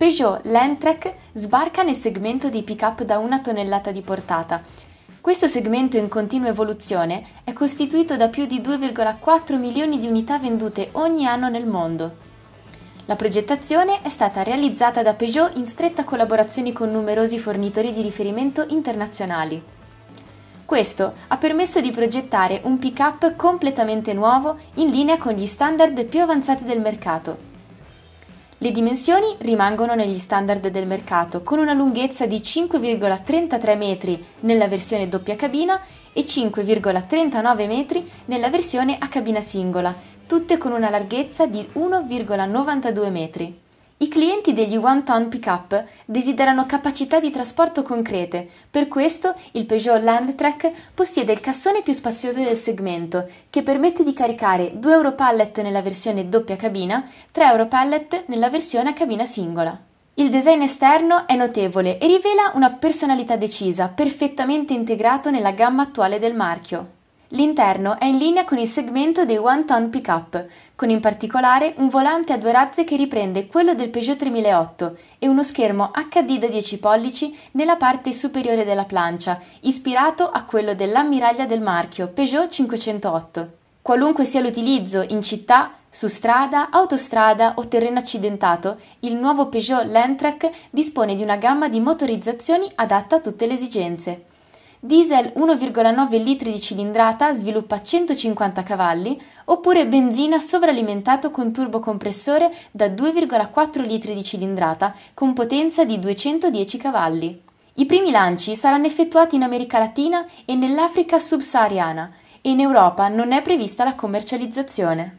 Peugeot Landtrek sbarca nel segmento di pick-up da una tonnellata di portata. Questo segmento in continua evoluzione è costituito da più di 2,4 milioni di unità vendute ogni anno nel mondo. La progettazione è stata realizzata da Peugeot in stretta collaborazione con numerosi fornitori di riferimento internazionali. Questo ha permesso di progettare un pick-up completamente nuovo in linea con gli standard più avanzati del mercato le dimensioni rimangono negli standard del mercato, con una lunghezza di 5,33 metri nella versione doppia cabina e 5,39 metri nella versione a cabina singola, tutte con una larghezza di 1,92 metri. I clienti degli one-ton Pickup desiderano capacità di trasporto concrete, per questo il Peugeot Landtrek possiede il cassone più spazioso del segmento, che permette di caricare 2 euro pallet nella versione doppia cabina, 3 euro pallet nella versione a cabina singola. Il design esterno è notevole e rivela una personalità decisa, perfettamente integrato nella gamma attuale del marchio. L'interno è in linea con il segmento dei one-ton Pickup, con in particolare un volante a due razze che riprende quello del Peugeot 3008 e uno schermo HD da 10 pollici nella parte superiore della plancia, ispirato a quello dell'ammiraglia del marchio Peugeot 508. Qualunque sia l'utilizzo, in città, su strada, autostrada o terreno accidentato, il nuovo Peugeot Landtrek dispone di una gamma di motorizzazioni adatta a tutte le esigenze diesel 1,9 litri di cilindrata sviluppa 150 cavalli oppure benzina sovralimentato con turbocompressore da 2,4 litri di cilindrata con potenza di 210 cavalli. I primi lanci saranno effettuati in America Latina e nell'Africa subsahariana e in Europa non è prevista la commercializzazione.